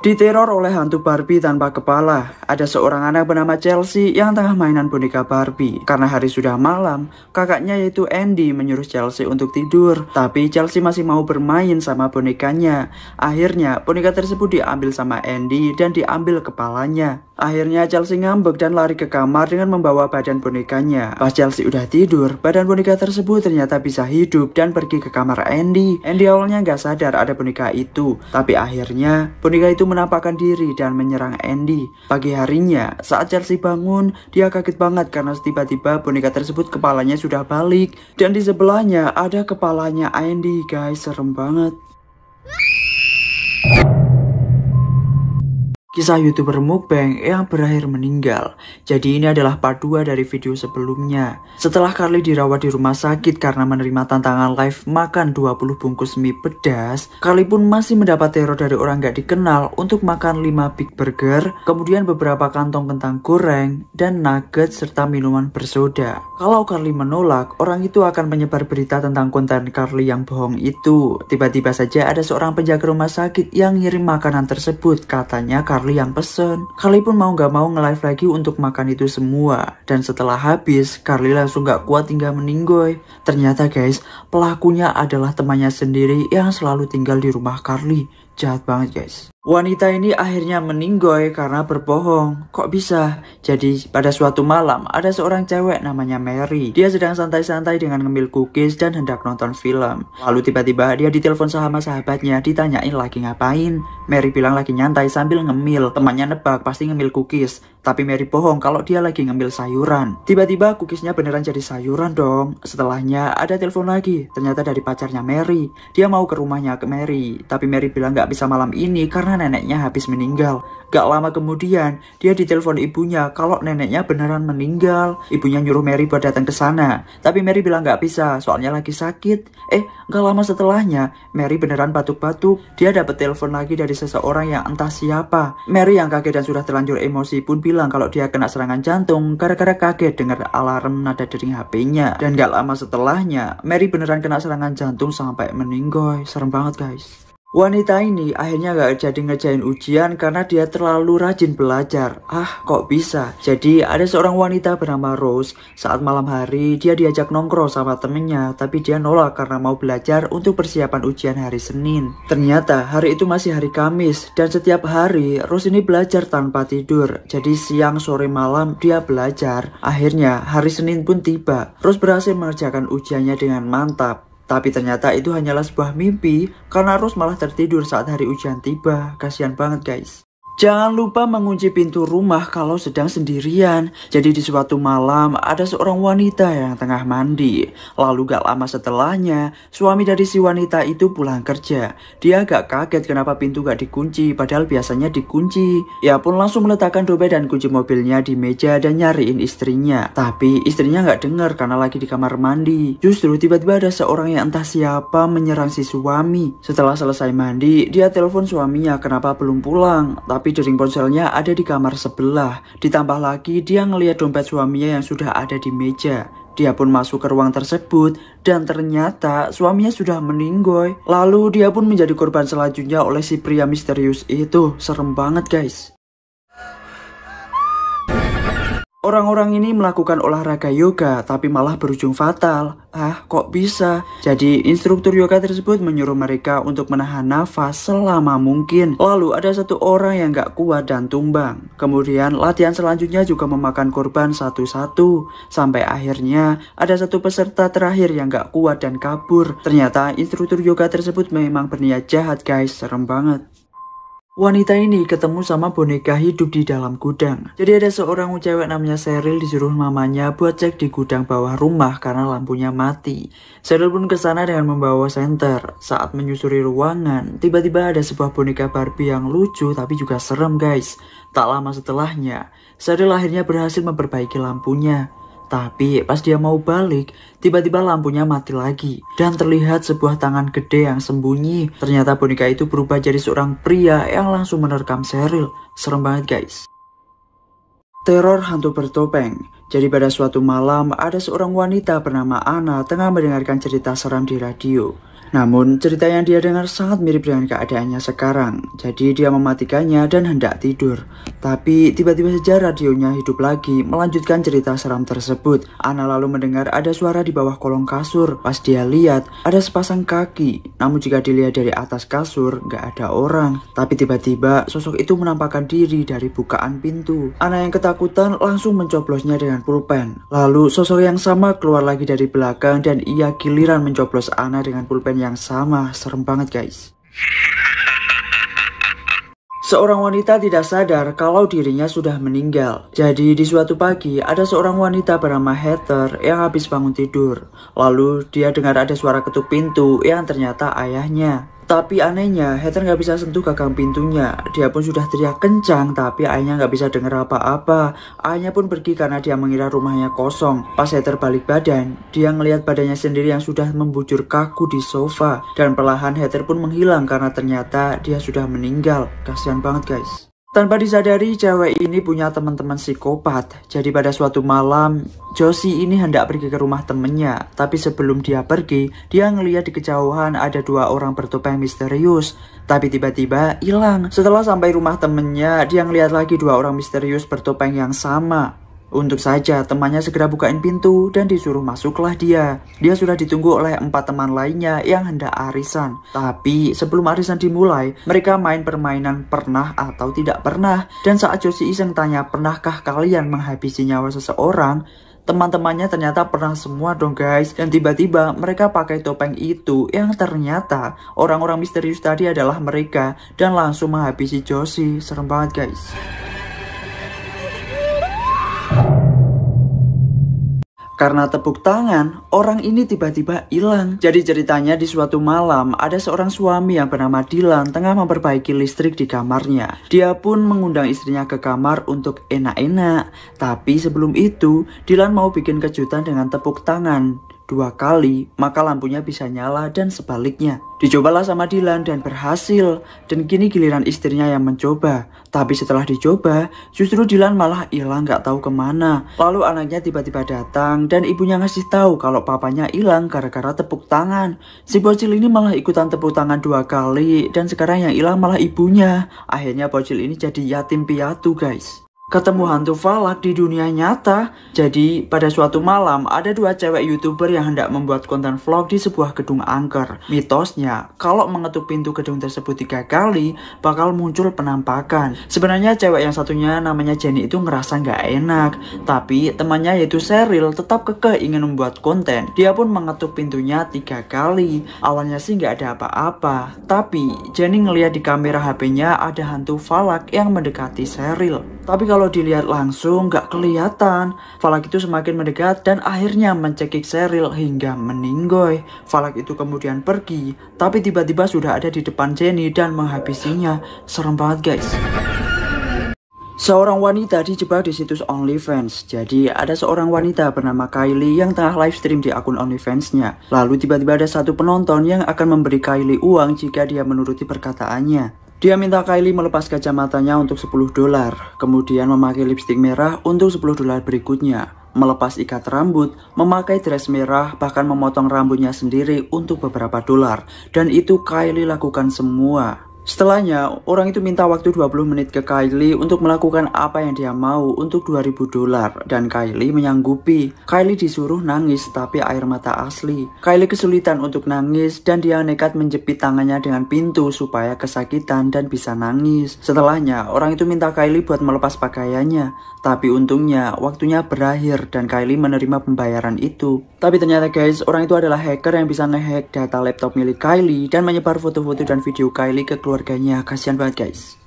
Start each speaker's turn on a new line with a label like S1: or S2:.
S1: Diteror oleh hantu Barbie tanpa kepala, ada seorang anak bernama Chelsea yang tengah mainan boneka Barbie. Karena hari sudah malam, kakaknya yaitu Andy menyuruh Chelsea untuk tidur, tapi Chelsea masih mau bermain sama bonekanya. Akhirnya, boneka tersebut diambil sama Andy dan diambil kepalanya. Akhirnya Chelsea ngambek dan lari ke kamar dengan membawa badan bonekanya. Pas Chelsea udah tidur, badan boneka tersebut ternyata bisa hidup dan pergi ke kamar Andy. Andy awalnya nggak sadar ada boneka itu, tapi akhirnya boneka itu menampakkan diri dan menyerang Andy. Pagi harinya, saat Chelsea bangun, dia kaget banget karena tiba-tiba boneka tersebut kepalanya sudah balik. Dan di sebelahnya ada kepalanya Andy, guys. Serem banget. Kisah youtuber mukbang yang berakhir meninggal. Jadi ini adalah part 2 dari video sebelumnya. Setelah Carly dirawat di rumah sakit karena menerima tantangan live makan 20 bungkus mie pedas, Carly pun masih mendapat teror dari orang gak dikenal untuk makan 5 Big Burger, kemudian beberapa kantong kentang goreng, dan nugget serta minuman bersoda. Kalau Carly menolak, orang itu akan menyebar berita tentang konten Carly yang bohong itu. Tiba-tiba saja ada seorang penjaga rumah sakit yang ngirim makanan tersebut, katanya Carly Charlie yang pesen. Carly pun mau gak mau nge-live lagi untuk makan itu semua. Dan setelah habis, Carly langsung gak kuat tinggal meninggoy. Ternyata guys, pelakunya adalah temannya sendiri yang selalu tinggal di rumah Carly. Jahat banget guys. Wanita ini akhirnya meninggoy karena berbohong. Kok bisa? Jadi pada suatu malam ada seorang cewek namanya Mary. Dia sedang santai-santai dengan ngemil cookies dan hendak nonton film. Lalu tiba-tiba dia ditelepon sama sahabatnya ditanyain lagi ngapain. Mary bilang lagi nyantai sambil ngemil. Temannya nebak pasti ngemil cookies. Tapi Mary bohong kalau dia lagi ngambil sayuran. Tiba-tiba cookiesnya beneran jadi sayuran dong. Setelahnya ada telepon lagi. Ternyata dari pacarnya Mary. Dia mau ke rumahnya ke Mary. Tapi Mary bilang gak bisa malam ini karena neneknya habis meninggal. Gak lama kemudian dia ditelepon ibunya kalau neneknya beneran meninggal. Ibunya nyuruh Mary buat datang ke sana. Tapi Mary bilang gak bisa soalnya lagi sakit. Eh gak lama setelahnya Mary beneran batuk-batuk. Dia dapat telepon lagi dari seseorang yang entah siapa. Mary yang kaget dan sudah terlanjur emosi pun bilang kalau dia kena serangan jantung gara-gara kaget dengar alarm nada dering HP-nya. Dan gak lama setelahnya, Mary beneran kena serangan jantung sampai meninggoy. Serem banget guys. Wanita ini akhirnya gak jadi ngerjain ujian karena dia terlalu rajin belajar. Ah, kok bisa? Jadi ada seorang wanita bernama Rose. Saat malam hari, dia diajak nongkrong sama temennya, tapi dia nolak karena mau belajar untuk persiapan ujian hari Senin. Ternyata hari itu masih hari Kamis, dan setiap hari Rose ini belajar tanpa tidur. Jadi siang, sore, malam dia belajar. Akhirnya hari Senin pun tiba. Rose berhasil mengerjakan ujiannya dengan mantap. Tapi ternyata itu hanyalah sebuah mimpi karena Rose malah tertidur saat hari hujan tiba. Kasihan banget guys. Jangan lupa mengunci pintu rumah kalau sedang sendirian. Jadi di suatu malam ada seorang wanita yang tengah mandi. Lalu gak lama setelahnya, suami dari si wanita itu pulang kerja. Dia agak kaget kenapa pintu gak dikunci, padahal biasanya dikunci. Ia pun langsung meletakkan dompet dan kunci mobilnya di meja dan nyariin istrinya. Tapi istrinya gak dengar karena lagi di kamar mandi. Justru tiba-tiba ada seorang yang entah siapa menyerang si suami. Setelah selesai mandi, dia telepon suaminya kenapa belum pulang. Tapi tapi jaring ponselnya ada di kamar sebelah. Ditambah lagi dia ngeliat dompet suaminya yang sudah ada di meja. Dia pun masuk ke ruang tersebut dan ternyata suaminya sudah meninggoy. Lalu dia pun menjadi korban selanjutnya oleh si pria misterius itu. Serem banget guys. Orang-orang ini melakukan olahraga yoga tapi malah berujung fatal. Ah, kok bisa? Jadi, instruktur yoga tersebut menyuruh mereka untuk menahan nafas selama mungkin. Lalu ada satu orang yang gak kuat dan tumbang. Kemudian, latihan selanjutnya juga memakan korban satu-satu. Sampai akhirnya, ada satu peserta terakhir yang gak kuat dan kabur. Ternyata, instruktur yoga tersebut memang berniat jahat guys, serem banget. Wanita ini ketemu sama boneka hidup di dalam gudang. Jadi ada seorang cewek namanya Seril disuruh mamanya buat cek di gudang bawah rumah karena lampunya mati. Seril pun kesana dengan membawa senter. Saat menyusuri ruangan, tiba-tiba ada sebuah boneka Barbie yang lucu tapi juga serem guys. Tak lama setelahnya, Seril akhirnya berhasil memperbaiki lampunya. Tapi pas dia mau balik, tiba-tiba lampunya mati lagi. Dan terlihat sebuah tangan gede yang sembunyi. Ternyata boneka itu berubah jadi seorang pria yang langsung menerkam Seril. Serem banget guys. Teror hantu bertopeng. Jadi pada suatu malam, ada seorang wanita bernama Ana tengah mendengarkan cerita seram di radio. Namun, cerita yang dia dengar sangat mirip dengan keadaannya sekarang. Jadi dia mematikannya dan hendak tidur. Tapi tiba-tiba saja radionya hidup lagi, melanjutkan cerita seram tersebut. Ana lalu mendengar ada suara di bawah kolong kasur. Pas dia lihat, ada sepasang kaki. Namun jika dilihat dari atas kasur, gak ada orang. Tapi tiba-tiba sosok itu menampakkan diri dari bukaan pintu. Ana yang ketakutan langsung mencoblosnya dengan pulpen. Lalu sosok yang sama keluar lagi dari belakang dan ia giliran mencoblos Ana dengan pulpen yang sama, serem banget guys. Seorang wanita tidak sadar kalau dirinya sudah meninggal. Jadi di suatu pagi ada seorang wanita bernama Heather yang habis bangun tidur. Lalu dia dengar ada suara ketuk pintu yang ternyata ayahnya. Tapi anehnya, Heather nggak bisa sentuh gagang pintunya. Dia pun sudah teriak kencang, tapi ayahnya nggak bisa dengar apa-apa. Ayahnya pun pergi karena dia mengira rumahnya kosong. Pas Heather balik badan, dia ngelihat badannya sendiri yang sudah membujur kaku di sofa. Dan perlahan Heather pun menghilang karena ternyata dia sudah meninggal. Kasihan banget guys. Tanpa disadari, cewek ini punya teman-teman psikopat. Jadi pada suatu malam, Josie ini hendak pergi ke rumah temennya. Tapi sebelum dia pergi, dia ngeliat di kejauhan ada dua orang bertopeng misterius. Tapi tiba-tiba hilang. Setelah sampai rumah temennya, dia ngeliat lagi dua orang misterius bertopeng yang sama. Untuk saja, temannya segera bukain pintu dan disuruh masuklah dia. Dia sudah ditunggu oleh empat teman lainnya yang hendak arisan. Tapi sebelum arisan dimulai, mereka main permainan pernah atau tidak pernah. Dan saat Josie iseng tanya, pernahkah kalian menghabisi nyawa seseorang? Teman-temannya ternyata pernah semua dong guys Dan tiba-tiba mereka pakai topeng itu Yang ternyata orang-orang misterius tadi adalah mereka Dan langsung menghabisi Josie Serem banget guys Karena tepuk tangan, orang ini tiba-tiba hilang. Jadi ceritanya di suatu malam, ada seorang suami yang bernama Dilan tengah memperbaiki listrik di kamarnya. Dia pun mengundang istrinya ke kamar untuk enak-enak. Tapi sebelum itu, Dilan mau bikin kejutan dengan tepuk tangan dua kali, maka lampunya bisa nyala dan sebaliknya. Dicobalah sama Dilan dan berhasil, dan kini giliran istrinya yang mencoba. Tapi setelah dicoba, justru Dilan malah hilang gak tahu kemana. Lalu anaknya tiba-tiba datang dan ibunya ngasih tahu kalau papanya hilang gara-gara tepuk tangan. Si bocil ini malah ikutan tepuk tangan dua kali, dan sekarang yang hilang malah ibunya. Akhirnya bocil ini jadi yatim piatu guys ketemu hantu falak di dunia nyata. Jadi, pada suatu malam ada dua cewek YouTuber yang hendak membuat konten vlog di sebuah gedung angker. Mitosnya, kalau mengetuk pintu gedung tersebut tiga kali, bakal muncul penampakan. Sebenarnya cewek yang satunya namanya Jenny itu ngerasa nggak enak, tapi temannya yaitu Seril tetap kekeh ingin membuat konten. Dia pun mengetuk pintunya tiga kali. Awalnya sih nggak ada apa-apa, tapi Jenny ngeliat di kamera HP-nya ada hantu falak yang mendekati Seril. Tapi kalau kalau dilihat langsung nggak kelihatan. Falak itu semakin mendekat dan akhirnya mencekik Seril hingga meninggoy. Falak itu kemudian pergi, tapi tiba-tiba sudah ada di depan Jenny dan menghabisinya. Serem banget guys. Seorang wanita dijebak di situs OnlyFans. Jadi ada seorang wanita bernama Kylie yang tengah live stream di akun OnlyFans-nya. Lalu tiba-tiba ada satu penonton yang akan memberi Kylie uang jika dia menuruti perkataannya. Dia minta Kylie melepas kacamatanya untuk 10 dolar, kemudian memakai lipstik merah untuk 10 dolar berikutnya, melepas ikat rambut, memakai dress merah, bahkan memotong rambutnya sendiri untuk beberapa dolar. Dan itu Kylie lakukan semua Setelahnya, orang itu minta waktu 20 menit ke Kylie untuk melakukan apa yang dia mau untuk 2000 dolar dan Kylie menyanggupi. Kylie disuruh nangis tapi air mata asli. Kylie kesulitan untuk nangis dan dia nekat menjepit tangannya dengan pintu supaya kesakitan dan bisa nangis. Setelahnya, orang itu minta Kylie buat melepas pakaiannya, tapi untungnya waktunya berakhir dan Kylie menerima pembayaran itu. Tapi ternyata guys, orang itu adalah hacker yang bisa ngehack data laptop milik Kylie dan menyebar foto-foto dan video Kylie ke keluarganya. Kasihan banget guys.